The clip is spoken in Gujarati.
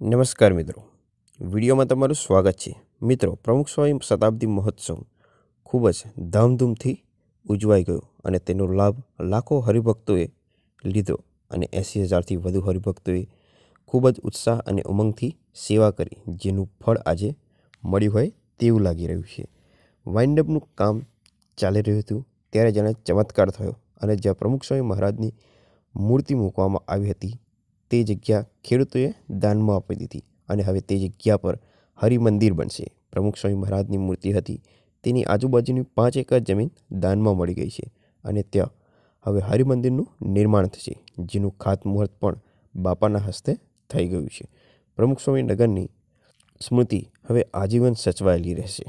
નમસ્કાર મિત્રો વિડીયોમાં તમારું સ્વાગત છે મિત્રો પ્રમુખ સ્વામી શતાબ્દી મહોત્સવ ખૂબ જ ધામધૂમથી ઉજવાઈ ગયો અને તેનો લાભ લાખો હરિભક્તોએ લીધો અને એંસી હજારથી વધુ હરિભક્તોએ ખૂબ જ ઉત્સાહ અને ઉમંગથી સેવા કરી જેનું ફળ આજે મળ્યું હોય તેવું લાગી રહ્યું છે વાઇન્ડઅપનું કામ ચાલી રહ્યું હતું ત્યારે જેને ચમત્કાર થયો અને જ્યાં પ્રમુખ સ્વામી મહારાજની મૂર્તિ મૂકવામાં આવી હતી તે જગ્યા ખેડૂતોએ દાનમાં આપી દીધી અને હવે તે જગ્યા પર હરિમંદિર બનશે પ્રમુખ સ્વામી મહારાજની મૂર્તિ હતી તેની આજુબાજુની પાંચ એકર જમીન દાનમાં મળી ગઈ છે અને ત્યાં હવે હરિમંદિરનું નિર્માણ થશે જેનું ખાતમુહૂર્ત પણ બાપાના હસ્તે થઈ ગયું છે પ્રમુખ સ્વામી નગરની સ્મૃતિ હવે આજીવન સચવાયેલી રહેશે